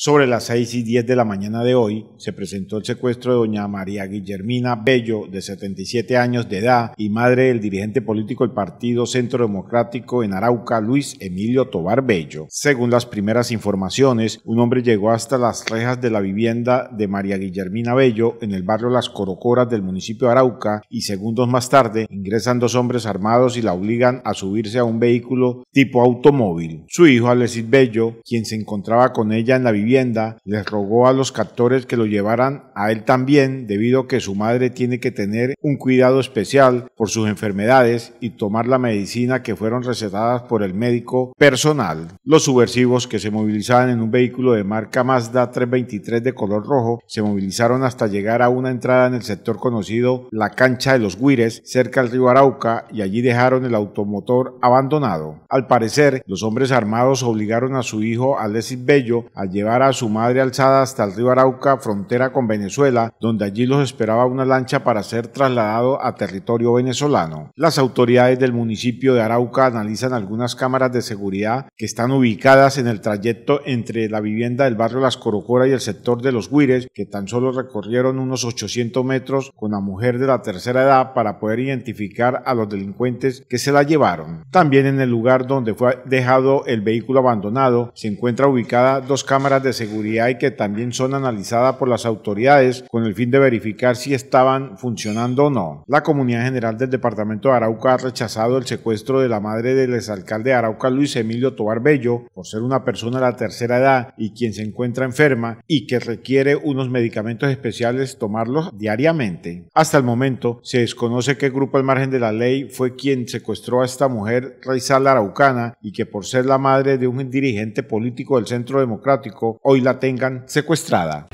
Sobre las 6 y 10 de la mañana de hoy se presentó el secuestro de doña María Guillermina Bello, de 77 años de edad y madre del dirigente político del Partido Centro Democrático en Arauca, Luis Emilio Tobar Bello. Según las primeras informaciones, un hombre llegó hasta las rejas de la vivienda de María Guillermina Bello en el barrio Las Corocoras del municipio de Arauca y segundos más tarde ingresan dos hombres armados y la obligan a subirse a un vehículo tipo automóvil. Su hijo, Alexis Bello, quien se encontraba con ella en la vivienda, les rogó a los captores que lo llevaran a él también, debido que su madre tiene que tener un cuidado especial por sus enfermedades y tomar la medicina que fueron recetadas por el médico personal. Los subversivos que se movilizaban en un vehículo de marca Mazda 323 de color rojo se movilizaron hasta llegar a una entrada en el sector conocido la cancha de los Guires, cerca al río Arauca, y allí dejaron el automotor abandonado. Al parecer, los hombres armados obligaron a su hijo Alexis Bello a llevar a su madre alzada hasta el río Arauca, frontera con Venezuela, donde allí los esperaba una lancha para ser trasladado a territorio venezolano. Las autoridades del municipio de Arauca analizan algunas cámaras de seguridad que están ubicadas en el trayecto entre la vivienda del barrio Las Corocoras y el sector de los Guires, que tan solo recorrieron unos 800 metros con la mujer de la tercera edad para poder identificar a los delincuentes que se la llevaron. También en el lugar donde fue dejado el vehículo abandonado se encuentra ubicada dos cámaras de seguridad y que también son analizadas por las autoridades con el fin de verificar si estaban funcionando o no. La comunidad general del departamento de Arauca ha rechazado el secuestro de la madre del exalcalde de Arauca, Luis Emilio Tobar Bello, por ser una persona de la tercera edad y quien se encuentra enferma y que requiere unos medicamentos especiales tomarlos diariamente. Hasta el momento se desconoce qué grupo al margen de la ley fue quien secuestró a esta mujer, Raizal Araucana, y que por ser la madre de un dirigente político del Centro Democrático hoy la tengan secuestrada.